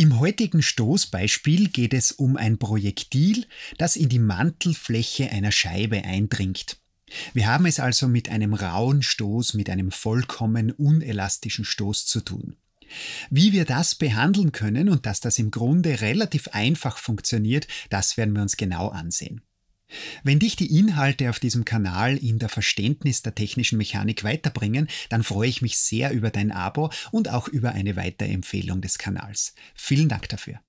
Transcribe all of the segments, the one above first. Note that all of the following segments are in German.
Im heutigen Stoßbeispiel geht es um ein Projektil, das in die Mantelfläche einer Scheibe eindringt. Wir haben es also mit einem rauen Stoß, mit einem vollkommen unelastischen Stoß zu tun. Wie wir das behandeln können und dass das im Grunde relativ einfach funktioniert, das werden wir uns genau ansehen. Wenn dich die Inhalte auf diesem Kanal in der Verständnis der technischen Mechanik weiterbringen, dann freue ich mich sehr über dein Abo und auch über eine weitere Empfehlung des Kanals. Vielen Dank dafür.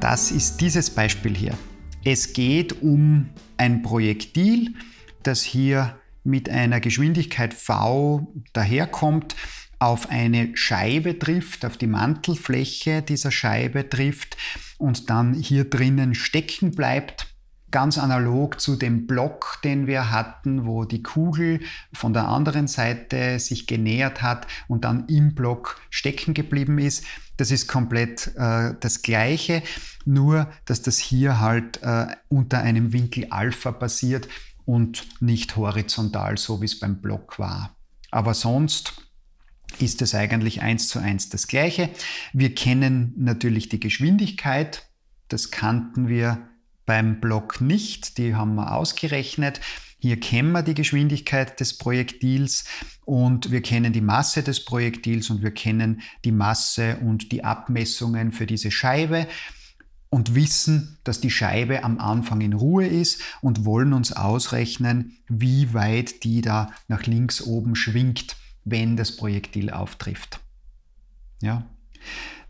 Das ist dieses Beispiel hier. Es geht um ein Projektil, das hier mit einer Geschwindigkeit v daherkommt, auf eine Scheibe trifft, auf die Mantelfläche dieser Scheibe trifft und dann hier drinnen stecken bleibt. Ganz analog zu dem Block, den wir hatten, wo die Kugel von der anderen Seite sich genähert hat und dann im Block stecken geblieben ist. Das ist komplett äh, das Gleiche, nur dass das hier halt äh, unter einem Winkel Alpha passiert und nicht horizontal, so wie es beim Block war. Aber sonst ist es eigentlich eins zu eins das gleiche. Wir kennen natürlich die Geschwindigkeit, das kannten wir beim Block nicht, die haben wir ausgerechnet. Hier kennen wir die Geschwindigkeit des Projektils und wir kennen die Masse des Projektils und wir kennen die Masse und die Abmessungen für diese Scheibe und wissen, dass die Scheibe am Anfang in Ruhe ist und wollen uns ausrechnen, wie weit die da nach links oben schwingt, wenn das Projektil auftrifft. Ja.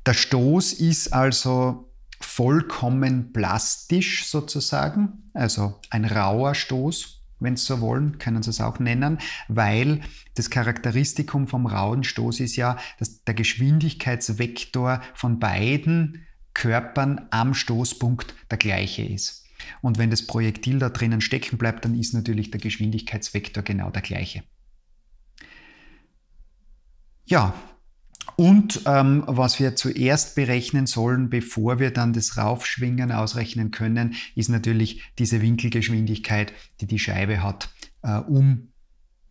Der Stoß ist also vollkommen plastisch sozusagen, also ein rauer Stoß, wenn Sie so wollen, können Sie es auch nennen, weil das Charakteristikum vom rauen Stoß ist ja, dass der Geschwindigkeitsvektor von beiden Körpern am Stoßpunkt der gleiche ist. Und wenn das Projektil da drinnen stecken bleibt, dann ist natürlich der Geschwindigkeitsvektor genau der gleiche. Ja, und ähm, was wir zuerst berechnen sollen, bevor wir dann das Raufschwingen ausrechnen können, ist natürlich diese Winkelgeschwindigkeit, die die Scheibe hat, äh, um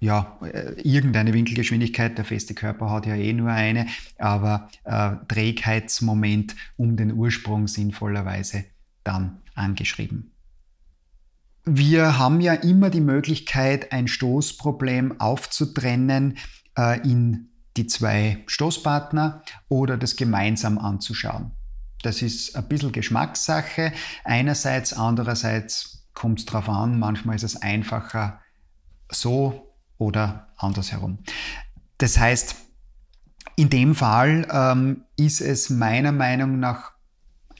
ja, äh, irgendeine Winkelgeschwindigkeit, der feste Körper hat ja eh nur eine, aber äh, Trägheitsmoment um den Ursprung sinnvollerweise dann angeschrieben. Wir haben ja immer die Möglichkeit, ein Stoßproblem aufzutrennen äh, in die zwei Stoßpartner oder das gemeinsam anzuschauen. Das ist ein bisschen Geschmackssache. Einerseits, andererseits kommt es darauf an, manchmal ist es einfacher, so oder andersherum. Das heißt, in dem Fall ähm, ist es meiner Meinung nach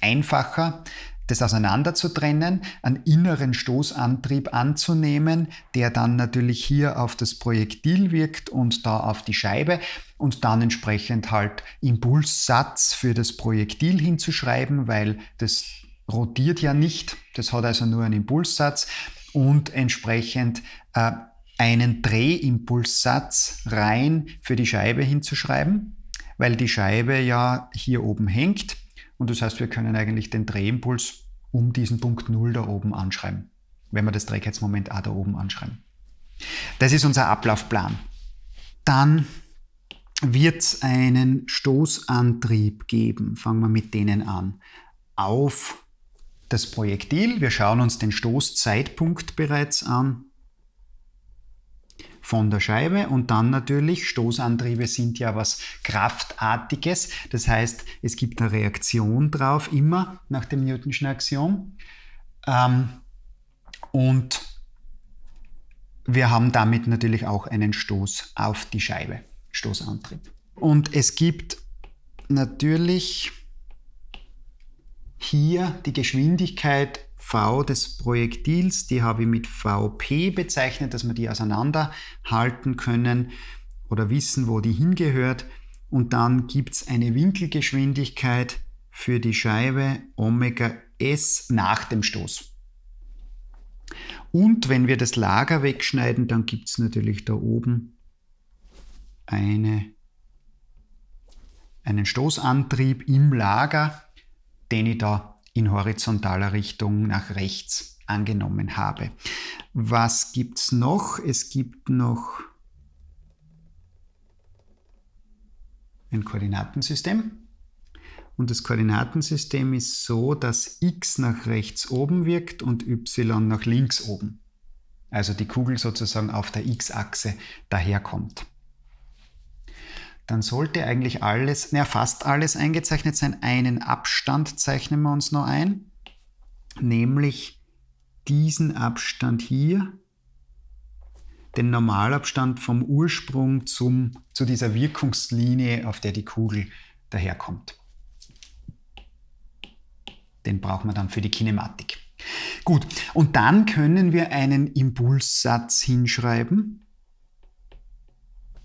einfacher, das auseinander zu trennen, einen inneren Stoßantrieb anzunehmen, der dann natürlich hier auf das Projektil wirkt und da auf die Scheibe und dann entsprechend halt Impulssatz für das Projektil hinzuschreiben, weil das rotiert ja nicht, das hat also nur einen Impulssatz und entsprechend äh, einen Drehimpulssatz rein für die Scheibe hinzuschreiben, weil die Scheibe ja hier oben hängt und das heißt, wir können eigentlich den Drehimpuls um diesen Punkt 0 da oben anschreiben, wenn wir das Trägheitsmoment A da oben anschreiben. Das ist unser Ablaufplan. Dann wird es einen Stoßantrieb geben. Fangen wir mit denen an. Auf das Projektil. Wir schauen uns den Stoßzeitpunkt bereits an von der Scheibe und dann natürlich Stoßantriebe sind ja was Kraftartiges. Das heißt, es gibt eine Reaktion drauf, immer nach dem Newtonschen Axiom. Ähm, und wir haben damit natürlich auch einen Stoß auf die Scheibe, Stoßantrieb. Und es gibt natürlich hier die Geschwindigkeit V des Projektils, die habe ich mit VP bezeichnet, dass wir die auseinanderhalten können oder wissen, wo die hingehört. Und dann gibt es eine Winkelgeschwindigkeit für die Scheibe Omega S nach dem Stoß. Und wenn wir das Lager wegschneiden, dann gibt es natürlich da oben eine, einen Stoßantrieb im Lager, den ich da in horizontaler Richtung nach rechts angenommen habe. Was gibt es noch? Es gibt noch ein Koordinatensystem. Und das Koordinatensystem ist so, dass x nach rechts oben wirkt und y nach links oben. Also die Kugel sozusagen auf der x-Achse daherkommt dann sollte eigentlich alles, naja, fast alles eingezeichnet sein. Einen Abstand zeichnen wir uns noch ein, nämlich diesen Abstand hier, den Normalabstand vom Ursprung zum, zu dieser Wirkungslinie, auf der die Kugel daherkommt. Den brauchen wir dann für die Kinematik. Gut, und dann können wir einen Impulssatz hinschreiben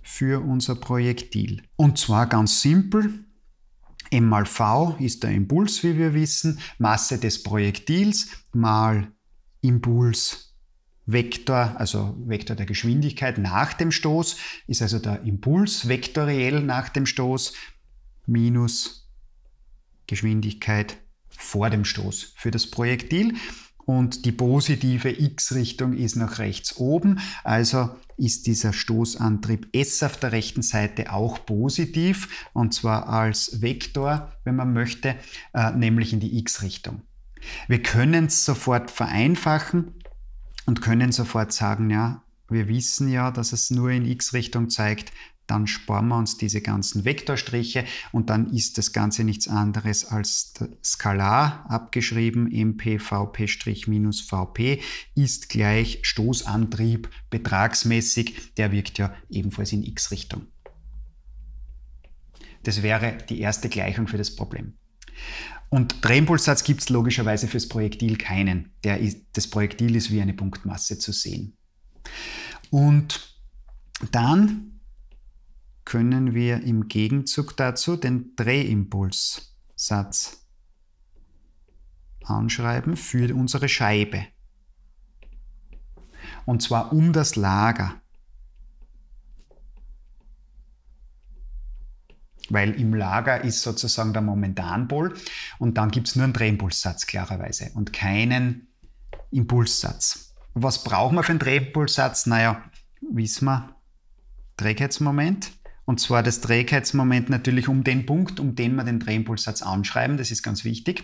für unser Projektil. Und zwar ganz simpel. M mal V ist der Impuls, wie wir wissen, Masse des Projektils mal Impulsvektor, also Vektor der Geschwindigkeit nach dem Stoß, ist also der Impuls vektoriell nach dem Stoß minus Geschwindigkeit vor dem Stoß für das Projektil und die positive X-Richtung ist nach rechts oben. Also ist dieser Stoßantrieb S auf der rechten Seite auch positiv und zwar als Vektor, wenn man möchte, äh, nämlich in die X-Richtung. Wir können es sofort vereinfachen und können sofort sagen, ja, wir wissen ja, dass es nur in X-Richtung zeigt, dann sparen wir uns diese ganzen Vektorstriche und dann ist das Ganze nichts anderes als skalar abgeschrieben. mpvp VP' minus VP ist gleich Stoßantrieb betragsmäßig. Der wirkt ja ebenfalls in x-Richtung. Das wäre die erste Gleichung für das Problem. Und Drehpulssatz gibt es logischerweise fürs Projektil keinen. Der ist, das Projektil ist wie eine Punktmasse zu sehen. Und dann können wir im Gegenzug dazu den Drehimpulssatz anschreiben für unsere Scheibe. Und zwar um das Lager. Weil im Lager ist sozusagen der Momentanpol und dann gibt es nur einen Drehimpulssatz klarerweise und keinen Impulssatz. Was brauchen wir für einen Drehimpulssatz? Naja, wissen wir, Trägheitsmoment und zwar das Trägheitsmoment natürlich um den Punkt, um den wir den Drehimpulssatz anschreiben. Das ist ganz wichtig.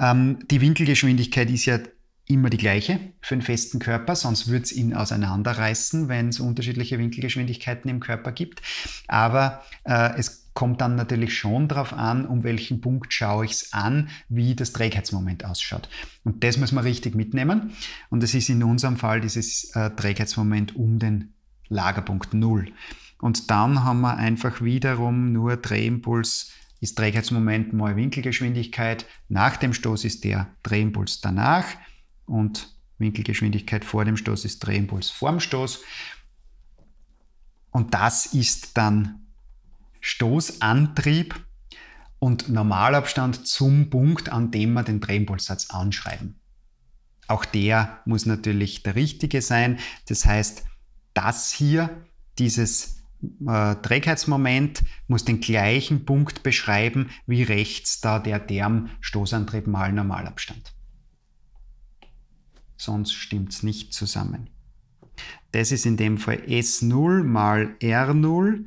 Ähm, die Winkelgeschwindigkeit ist ja immer die gleiche für einen festen Körper, sonst würde es ihn auseinanderreißen, wenn es unterschiedliche Winkelgeschwindigkeiten im Körper gibt. Aber äh, es kommt dann natürlich schon darauf an, um welchen Punkt schaue ich es an, wie das Trägheitsmoment ausschaut. Und das muss man richtig mitnehmen. Und das ist in unserem Fall dieses äh, Trägheitsmoment um den Lagerpunkt 0. Und dann haben wir einfach wiederum nur Drehimpuls, ist Trägheitsmoment mal Winkelgeschwindigkeit. Nach dem Stoß ist der Drehimpuls danach und Winkelgeschwindigkeit vor dem Stoß ist Drehimpuls vorm Stoß. Und das ist dann Stoßantrieb und Normalabstand zum Punkt, an dem wir den Drehimpulssatz anschreiben. Auch der muss natürlich der richtige sein. Das heißt, das hier, dieses äh, Trägheitsmoment muss den gleichen Punkt beschreiben wie rechts da der Term Stoßantrieb mal Normalabstand. Sonst stimmt es nicht zusammen. Das ist in dem Fall S0 mal R0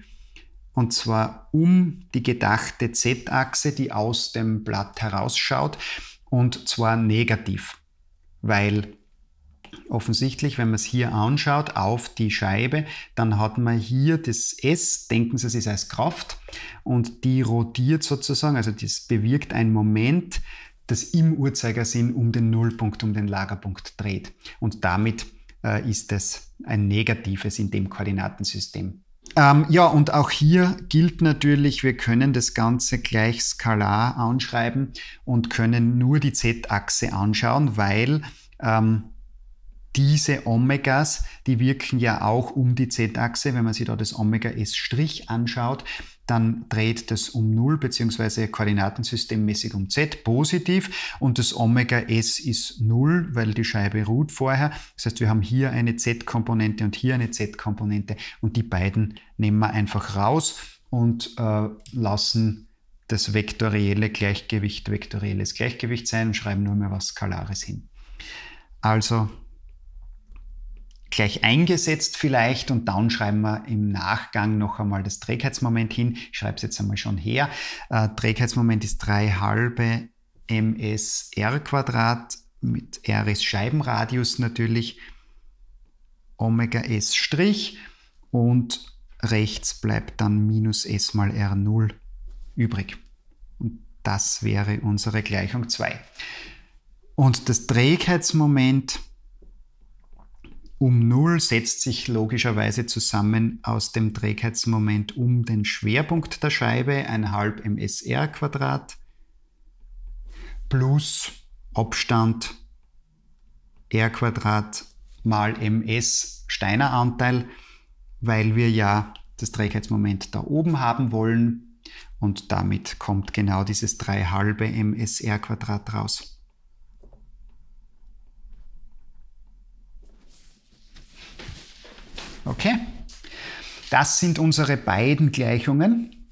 und zwar um die gedachte Z-Achse, die aus dem Blatt herausschaut und zwar negativ, weil offensichtlich, wenn man es hier anschaut, auf die Scheibe, dann hat man hier das S, denken Sie, es ist als Kraft und die rotiert sozusagen, also das bewirkt ein Moment, das im Uhrzeigersinn um den Nullpunkt, um den Lagerpunkt dreht. Und damit äh, ist es ein negatives in dem Koordinatensystem. Ähm, ja, und auch hier gilt natürlich, wir können das Ganze gleich skalar anschreiben und können nur die Z-Achse anschauen, weil ähm, diese Omegas, die wirken ja auch um die Z-Achse. Wenn man sich da das Omega S' anschaut, dann dreht das um 0 bzw. koordinatensystemmäßig um Z positiv und das Omega S ist 0, weil die Scheibe ruht vorher. Das heißt, wir haben hier eine Z-Komponente und hier eine Z-Komponente und die beiden nehmen wir einfach raus und äh, lassen das vektorielle Gleichgewicht vektorielles Gleichgewicht sein und schreiben nur mehr was Skalares hin. Also gleich eingesetzt vielleicht und dann schreiben wir im Nachgang noch einmal das Trägheitsmoment hin. Ich schreibe es jetzt einmal schon her. Äh, Trägheitsmoment ist 3 halbe ms r Quadrat mit r ist Scheibenradius natürlich Omega s Strich und rechts bleibt dann minus s mal r0 übrig. Und das wäre unsere Gleichung 2. Und das Trägheitsmoment ist um 0 setzt sich logischerweise zusammen aus dem Trägheitsmoment um den Schwerpunkt der Scheibe, halb msr Quadrat, plus Abstand r Quadrat mal ms Steiner Anteil, weil wir ja das Trägheitsmoment da oben haben wollen und damit kommt genau dieses 3 halbe msr Quadrat raus. Okay? Das sind unsere beiden Gleichungen,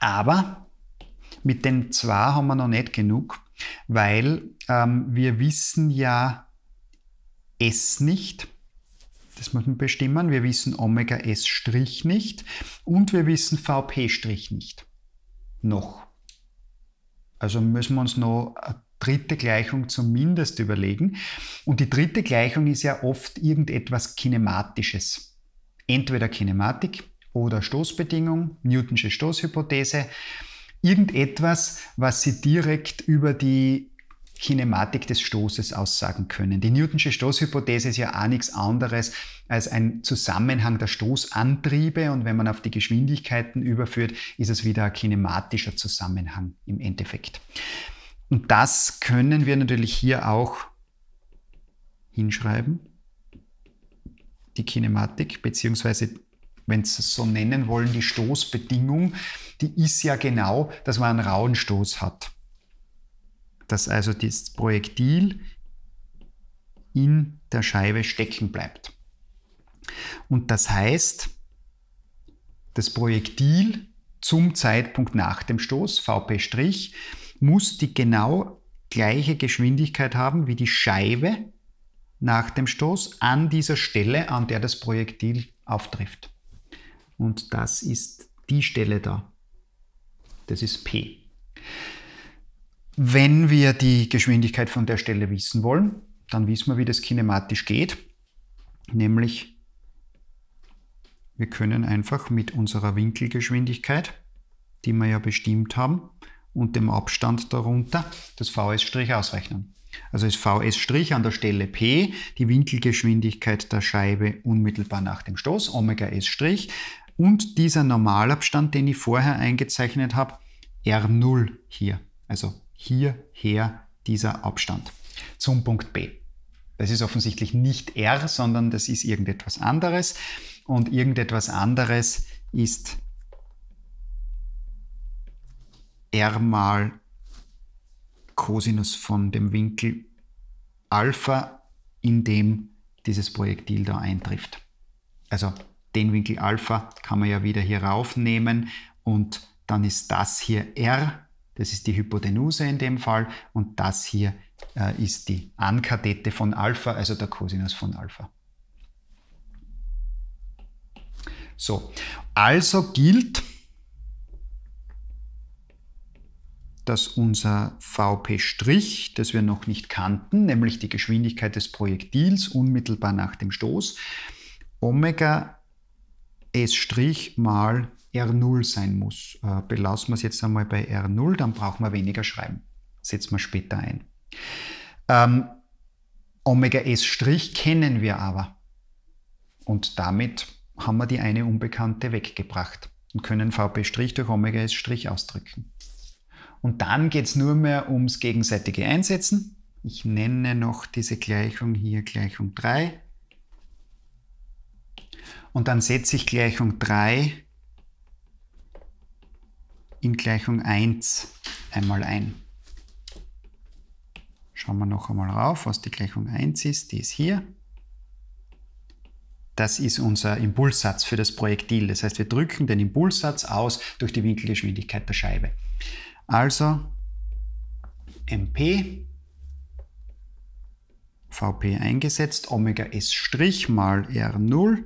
aber mit den zwei haben wir noch nicht genug, weil ähm, wir wissen ja S nicht. Das muss man bestimmen. Wir wissen Omega S' nicht und wir wissen VP' nicht. Noch. Also müssen wir uns noch eine dritte Gleichung zumindest überlegen. Und die dritte Gleichung ist ja oft irgendetwas Kinematisches entweder Kinematik oder Stoßbedingung, Newtonsche Stoßhypothese, irgendetwas, was Sie direkt über die Kinematik des Stoßes aussagen können. Die Newtonsche Stoßhypothese ist ja auch nichts anderes als ein Zusammenhang der Stoßantriebe und wenn man auf die Geschwindigkeiten überführt, ist es wieder ein kinematischer Zusammenhang im Endeffekt. Und das können wir natürlich hier auch hinschreiben die Kinematik, beziehungsweise wenn Sie es so nennen wollen, die Stoßbedingung, die ist ja genau, dass man einen rauen Stoß hat. Dass also das Projektil in der Scheibe stecken bleibt. Und das heißt, das Projektil zum Zeitpunkt nach dem Stoß, VP', muss die genau gleiche Geschwindigkeit haben wie die Scheibe, nach dem Stoß an dieser Stelle, an der das Projektil auftrifft. Und das ist die Stelle da. Das ist P. Wenn wir die Geschwindigkeit von der Stelle wissen wollen, dann wissen wir, wie das kinematisch geht. Nämlich, wir können einfach mit unserer Winkelgeschwindigkeit, die wir ja bestimmt haben, und dem Abstand darunter das Vs' ausrechnen. Also ist Vs' an der Stelle P die Winkelgeschwindigkeit der Scheibe unmittelbar nach dem Stoß, Omega S' und dieser Normalabstand, den ich vorher eingezeichnet habe, R0 hier. Also hierher dieser Abstand zum Punkt B. Das ist offensichtlich nicht R, sondern das ist irgendetwas anderes. Und irgendetwas anderes ist R mal Cosinus von dem Winkel Alpha, in dem dieses Projektil da eintrifft. Also den Winkel Alpha kann man ja wieder hier raufnehmen und dann ist das hier R, das ist die Hypotenuse in dem Fall und das hier äh, ist die Ankathete von Alpha, also der Cosinus von Alpha. So, also gilt, dass unser VP', das wir noch nicht kannten, nämlich die Geschwindigkeit des Projektils unmittelbar nach dem Stoß, Omega S' mal R0 sein muss. Äh, belassen wir es jetzt einmal bei R0, dann brauchen wir weniger schreiben. Setzen wir später ein. Ähm, Omega S' kennen wir aber. Und damit haben wir die eine Unbekannte weggebracht und können VP' durch Omega S' ausdrücken. Und dann geht es nur mehr ums gegenseitige Einsetzen. Ich nenne noch diese Gleichung hier Gleichung 3. Und dann setze ich Gleichung 3 in Gleichung 1 einmal ein. Schauen wir noch einmal rauf, was die Gleichung 1 ist. Die ist hier. Das ist unser Impulssatz für das Projektil. Das heißt, wir drücken den Impulssatz aus durch die Winkelgeschwindigkeit der Scheibe. Also MP VP eingesetzt, Omega S' mal R0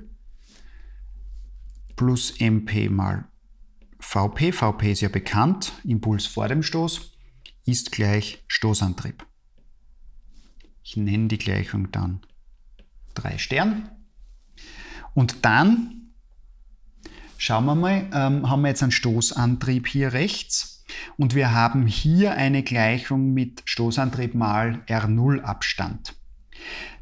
plus MP mal VP. VP ist ja bekannt, Impuls vor dem Stoß ist gleich Stoßantrieb. Ich nenne die Gleichung dann 3 Stern. Und dann schauen wir mal, ähm, haben wir jetzt einen Stoßantrieb hier rechts und wir haben hier eine Gleichung mit Stoßantrieb mal R0 Abstand.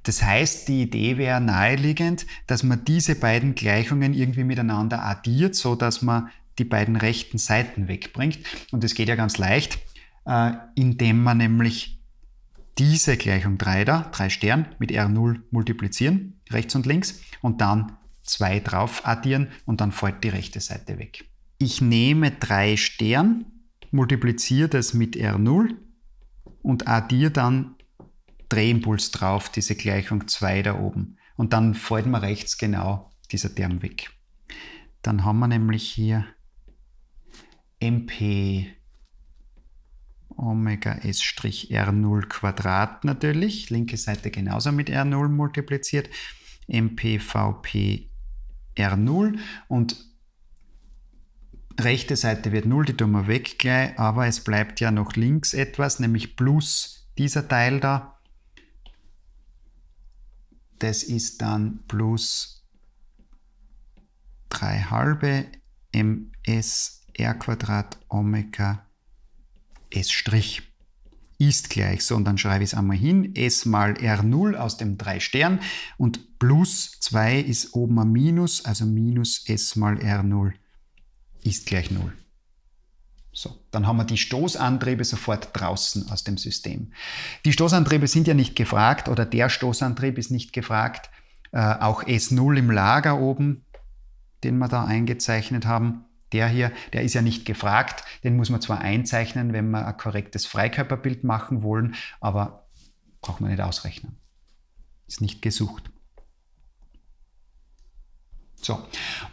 Das heißt, die Idee wäre naheliegend, dass man diese beiden Gleichungen irgendwie miteinander addiert, so dass man die beiden rechten Seiten wegbringt. Und das geht ja ganz leicht, äh, indem man nämlich diese Gleichung 3 da, 3 Stern, mit R0 multiplizieren, rechts und links, und dann 2 drauf addieren und dann fällt die rechte Seite weg. Ich nehme 3 Stern multipliziere das mit R0 und addiere dann Drehimpuls drauf, diese Gleichung 2 da oben. Und dann fällt mir rechts genau dieser Term weg. Dann haben wir nämlich hier MP Omega S' R0 Quadrat natürlich, linke Seite genauso mit R0 multipliziert, MPVP R0 und rechte Seite wird 0, die tun wir weg gleich, aber es bleibt ja noch links etwas, nämlich plus dieser Teil da. Das ist dann plus 3 halbe ms r Quadrat Omega s Strich ist gleich. So, und dann schreibe ich es einmal hin. S mal R0 aus dem 3 Stern und plus 2 ist oben ein Minus, also minus S mal R0 ist gleich Null. So, dann haben wir die Stoßantriebe sofort draußen aus dem System. Die Stoßantriebe sind ja nicht gefragt oder der Stoßantrieb ist nicht gefragt. Äh, auch S0 im Lager oben, den wir da eingezeichnet haben, der hier, der ist ja nicht gefragt. Den muss man zwar einzeichnen, wenn wir ein korrektes Freikörperbild machen wollen, aber braucht man nicht ausrechnen. Ist nicht gesucht. So.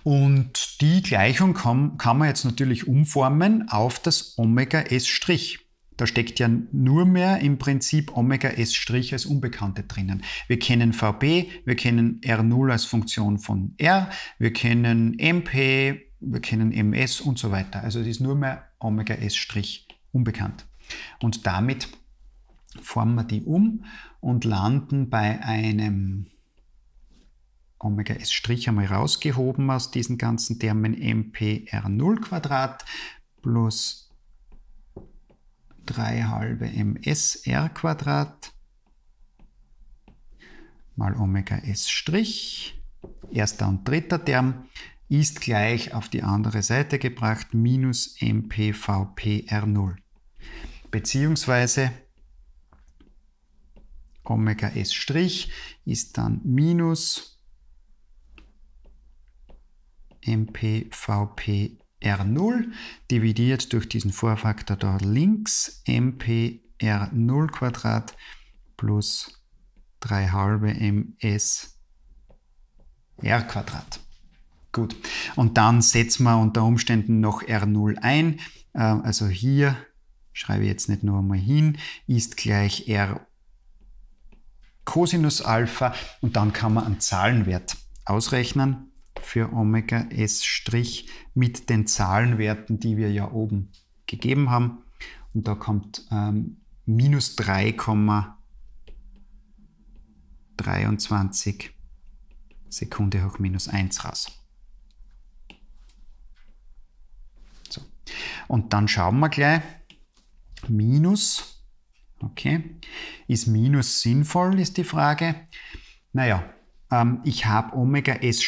Und die Gleichung kann, kann man jetzt natürlich umformen auf das Omega S'. Da steckt ja nur mehr im Prinzip Omega S' als Unbekannte drinnen. Wir kennen VB, wir kennen R0 als Funktion von R, wir kennen MP, wir kennen MS und so weiter. Also es ist nur mehr Omega S' unbekannt. Und damit formen wir die um und landen bei einem Omega S' einmal rausgehoben aus diesen ganzen Termen mpr0 Quadrat plus 3 halbe msr Quadrat mal Omega S', erster und dritter Term, ist gleich auf die andere Seite gebracht minus mpvpr0. Beziehungsweise Omega S' ist dann minus mpvp r0 dividiert durch diesen Vorfaktor da links mpr0 Quadrat plus 3 halbe ms r Quadrat. Gut, und dann setzen wir unter Umständen noch r0 ein. Äh, also hier schreibe ich jetzt nicht nur einmal hin, ist gleich r Cosinus Alpha und dann kann man einen Zahlenwert ausrechnen für Omega S' mit den Zahlenwerten, die wir ja oben gegeben haben. Und da kommt ähm, minus 3,23 Sekunde hoch minus 1 raus. So. Und dann schauen wir gleich, minus, okay, ist minus sinnvoll, ist die Frage. Naja, ähm, ich habe Omega S'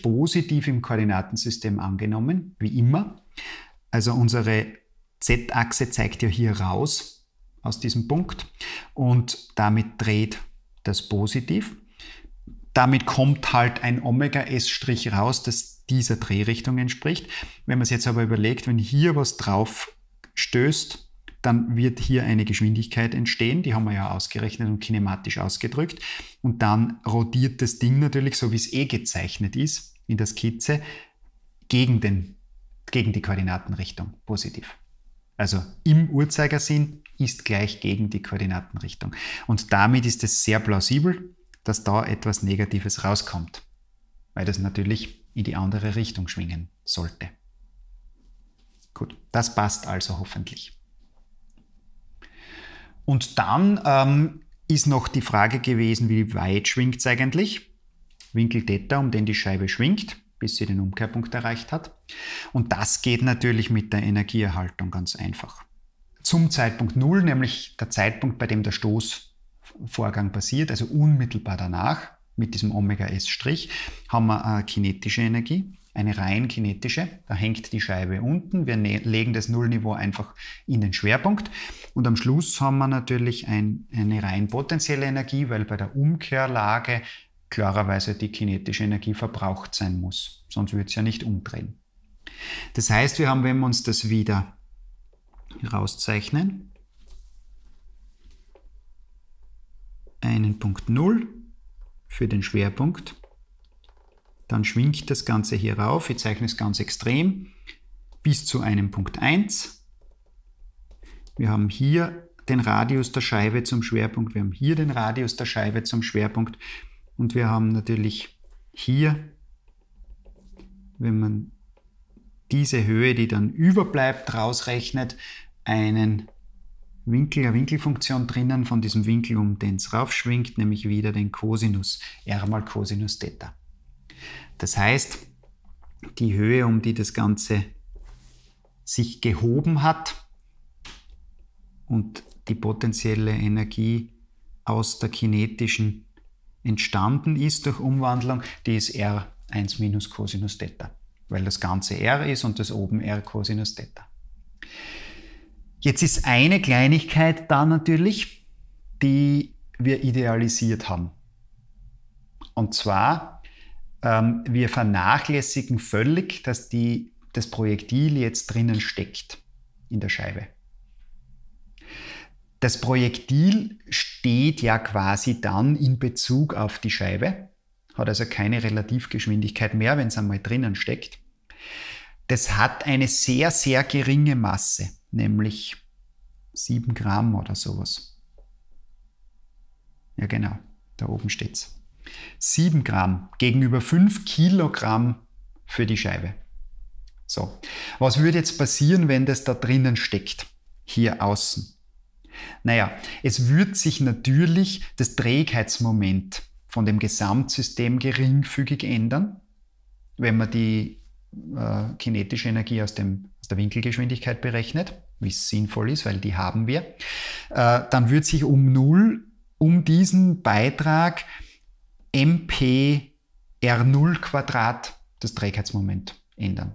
positiv im Koordinatensystem angenommen, wie immer. Also unsere Z-Achse zeigt ja hier raus aus diesem Punkt und damit dreht das positiv. Damit kommt halt ein Omega S' raus, das dieser Drehrichtung entspricht. Wenn man es jetzt aber überlegt, wenn hier was drauf stößt, dann wird hier eine Geschwindigkeit entstehen, die haben wir ja ausgerechnet und kinematisch ausgedrückt. Und dann rotiert das Ding natürlich, so wie es eh gezeichnet ist in der Skizze, gegen, den, gegen die Koordinatenrichtung positiv. Also im Uhrzeigersinn ist gleich gegen die Koordinatenrichtung. Und damit ist es sehr plausibel, dass da etwas Negatives rauskommt, weil das natürlich in die andere Richtung schwingen sollte. Gut, das passt also hoffentlich. Und dann ähm, ist noch die Frage gewesen, wie weit schwingt es eigentlich? Winkel Theta, um den die Scheibe schwingt, bis sie den Umkehrpunkt erreicht hat. Und das geht natürlich mit der Energieerhaltung ganz einfach. Zum Zeitpunkt null, nämlich der Zeitpunkt, bei dem der Stoßvorgang passiert, also unmittelbar danach, mit diesem Omega S', haben wir äh, kinetische Energie eine rein kinetische. Da hängt die Scheibe unten. Wir legen das Nullniveau einfach in den Schwerpunkt. Und am Schluss haben wir natürlich ein, eine rein potenzielle Energie, weil bei der Umkehrlage klarerweise die kinetische Energie verbraucht sein muss. Sonst würde es ja nicht umdrehen. Das heißt, wir haben, wenn wir uns das wieder rauszeichnen, einen Punkt 0 für den Schwerpunkt dann schwingt das Ganze hier rauf. Ich zeichne es ganz extrem bis zu einem Punkt 1. Wir haben hier den Radius der Scheibe zum Schwerpunkt. Wir haben hier den Radius der Scheibe zum Schwerpunkt. Und wir haben natürlich hier, wenn man diese Höhe, die dann überbleibt, rausrechnet, einen Winkel, eine Winkelfunktion drinnen von diesem Winkel, um den es raufschwingt, nämlich wieder den Cosinus, R mal Cosinus Theta. Das heißt, die Höhe, um die das Ganze sich gehoben hat und die potenzielle Energie aus der kinetischen entstanden ist durch Umwandlung, die ist R1 minus Cosinus Theta, weil das Ganze R ist und das oben R Cosinus Theta. Jetzt ist eine Kleinigkeit da natürlich, die wir idealisiert haben. Und zwar ähm, wir vernachlässigen völlig, dass die, das Projektil jetzt drinnen steckt in der Scheibe. Das Projektil steht ja quasi dann in Bezug auf die Scheibe, hat also keine Relativgeschwindigkeit mehr, wenn es einmal drinnen steckt. Das hat eine sehr, sehr geringe Masse, nämlich 7 Gramm oder sowas. Ja, genau, da oben steht es. 7 Gramm gegenüber 5 Kilogramm für die Scheibe. So, was würde jetzt passieren, wenn das da drinnen steckt, hier außen? Naja, es wird sich natürlich das Trägheitsmoment von dem Gesamtsystem geringfügig ändern, wenn man die äh, kinetische Energie aus, dem, aus der Winkelgeschwindigkeit berechnet, wie es sinnvoll ist, weil die haben wir. Äh, dann wird sich um null um diesen Beitrag MP R0 Quadrat das Trägheitsmoment ändern.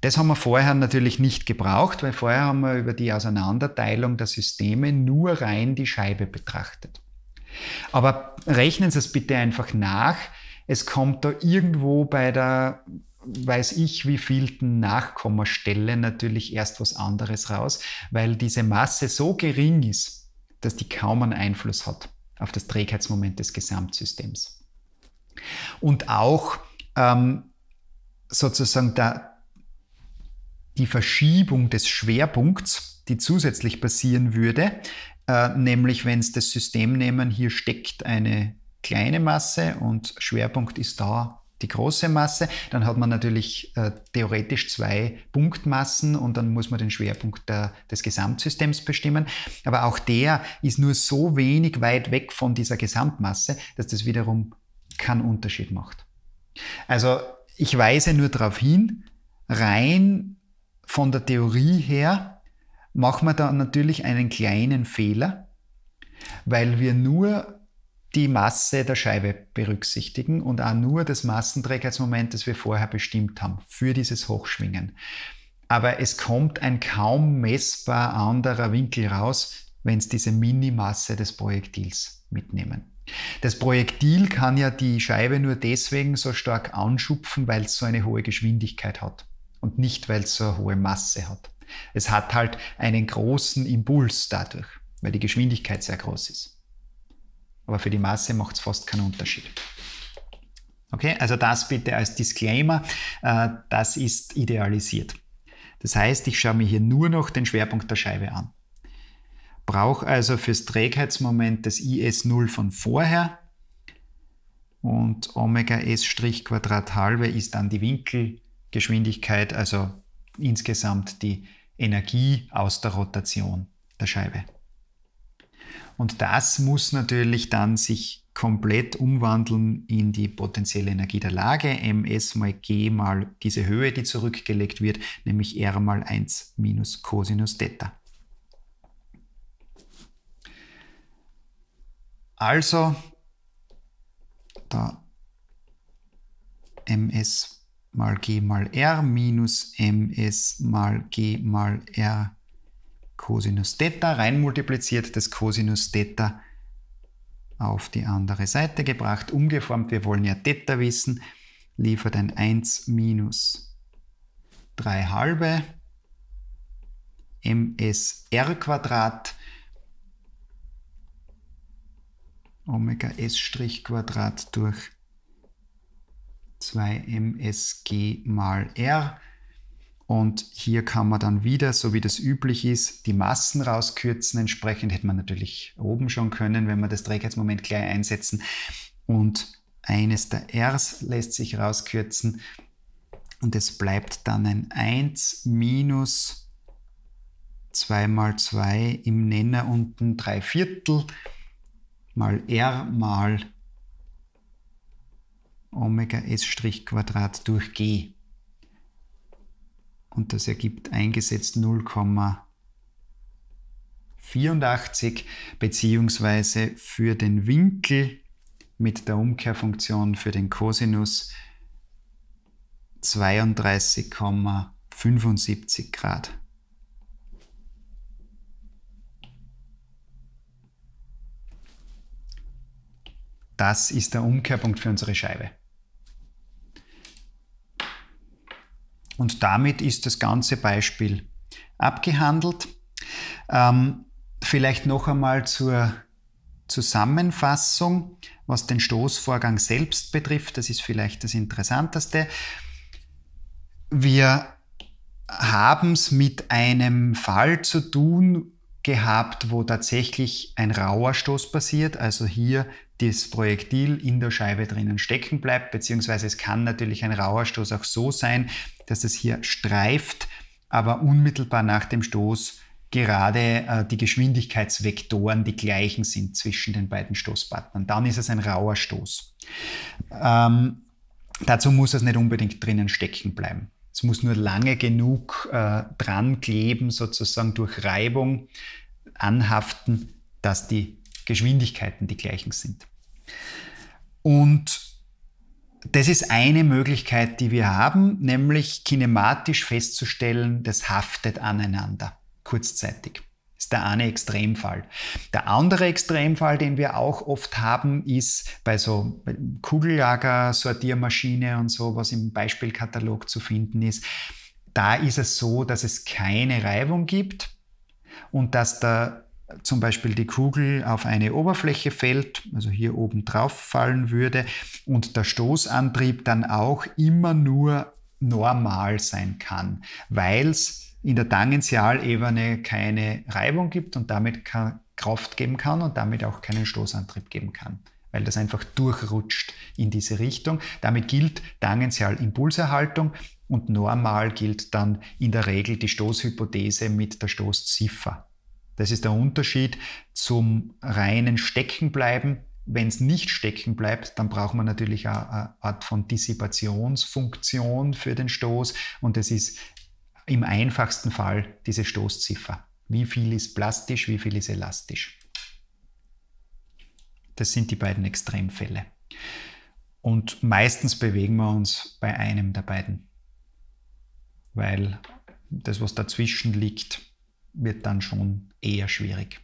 Das haben wir vorher natürlich nicht gebraucht, weil vorher haben wir über die Auseinanderteilung der Systeme nur rein die Scheibe betrachtet. Aber rechnen Sie es bitte einfach nach. Es kommt da irgendwo bei der weiß ich wie vielten Nachkommastelle natürlich erst was anderes raus, weil diese Masse so gering ist, dass die kaum einen Einfluss hat auf das Trägheitsmoment des Gesamtsystems. Und auch ähm, sozusagen der, die Verschiebung des Schwerpunkts, die zusätzlich passieren würde, äh, nämlich wenn es das System nehmen, hier steckt eine kleine Masse und Schwerpunkt ist da die große Masse. Dann hat man natürlich äh, theoretisch zwei Punktmassen und dann muss man den Schwerpunkt der, des Gesamtsystems bestimmen. Aber auch der ist nur so wenig weit weg von dieser Gesamtmasse, dass das wiederum keinen Unterschied macht. Also ich weise nur darauf hin, rein von der Theorie her machen wir da natürlich einen kleinen Fehler, weil wir nur die Masse der Scheibe berücksichtigen und auch nur das Massenträgheitsmoment, das wir vorher bestimmt haben für dieses Hochschwingen. Aber es kommt ein kaum messbar anderer Winkel raus, wenn es diese Minimasse des Projektils mitnehmen. Das Projektil kann ja die Scheibe nur deswegen so stark anschupfen, weil es so eine hohe Geschwindigkeit hat und nicht, weil es so eine hohe Masse hat. Es hat halt einen großen Impuls dadurch, weil die Geschwindigkeit sehr groß ist aber für die Masse macht es fast keinen Unterschied. Okay, also das bitte als Disclaimer, äh, das ist idealisiert. Das heißt, ich schaue mir hier nur noch den Schwerpunkt der Scheibe an. Brauche also fürs Trägheitsmoment das IS0 von vorher und Omega S' Quadrat halbe ist dann die Winkelgeschwindigkeit, also insgesamt die Energie aus der Rotation der Scheibe. Und das muss natürlich dann sich komplett umwandeln in die potenzielle Energie der Lage, ms mal g mal diese Höhe, die zurückgelegt wird, nämlich r mal 1 minus Cosinus Theta. Also, da ms mal g mal r minus ms mal g mal r Cosinus Theta rein multipliziert, das Cosinus Theta auf die andere Seite gebracht, umgeformt, wir wollen ja Theta wissen, liefert ein 1 minus 3 halbe MSR Quadrat Omega S Strich Quadrat durch 2 MSG mal R und hier kann man dann wieder, so wie das üblich ist, die Massen rauskürzen. Entsprechend hätte man natürlich oben schon können, wenn wir das Trägheitsmoment gleich einsetzen. Und eines der Rs lässt sich rauskürzen. Und es bleibt dann ein 1 minus 2 mal 2 im Nenner unten 3 Viertel mal R mal Omega S' Quadrat durch G und das ergibt eingesetzt 0,84 beziehungsweise für den Winkel mit der Umkehrfunktion für den Cosinus 32,75 Grad. Das ist der Umkehrpunkt für unsere Scheibe. Und damit ist das ganze Beispiel abgehandelt. Ähm, vielleicht noch einmal zur Zusammenfassung, was den Stoßvorgang selbst betrifft. Das ist vielleicht das Interessanteste. Wir haben es mit einem Fall zu tun gehabt, wo tatsächlich ein rauer Stoß passiert, also hier das Projektil in der Scheibe drinnen stecken bleibt, beziehungsweise es kann natürlich ein rauer Stoß auch so sein, dass es hier streift, aber unmittelbar nach dem Stoß gerade äh, die Geschwindigkeitsvektoren die gleichen sind zwischen den beiden Stoßpartnern. Dann ist es ein rauer Stoß. Ähm, dazu muss es nicht unbedingt drinnen stecken bleiben. Es muss nur lange genug äh, dran kleben, sozusagen durch Reibung anhaften, dass die Geschwindigkeiten die gleichen sind. Und das ist eine Möglichkeit, die wir haben, nämlich kinematisch festzustellen, das haftet aneinander, kurzzeitig. Das ist der eine Extremfall. Der andere Extremfall, den wir auch oft haben, ist bei so Kugellager, Sortiermaschine und so, was im Beispielkatalog zu finden ist. Da ist es so, dass es keine Reibung gibt und dass der zum Beispiel die Kugel auf eine Oberfläche fällt, also hier oben drauf fallen würde und der Stoßantrieb dann auch immer nur normal sein kann, weil es in der Tangentialebene keine Reibung gibt und damit Kraft geben kann und damit auch keinen Stoßantrieb geben kann, weil das einfach durchrutscht in diese Richtung. Damit gilt Tangential Impulserhaltung und normal gilt dann in der Regel die Stoßhypothese mit der Stoßziffer. Das ist der Unterschied zum reinen Steckenbleiben. Wenn es nicht stecken bleibt, dann braucht man natürlich eine Art von Dissipationsfunktion für den Stoß und das ist im einfachsten Fall diese Stoßziffer. Wie viel ist plastisch, wie viel ist elastisch? Das sind die beiden Extremfälle. Und meistens bewegen wir uns bei einem der beiden, weil das, was dazwischen liegt, wird dann schon eher schwierig.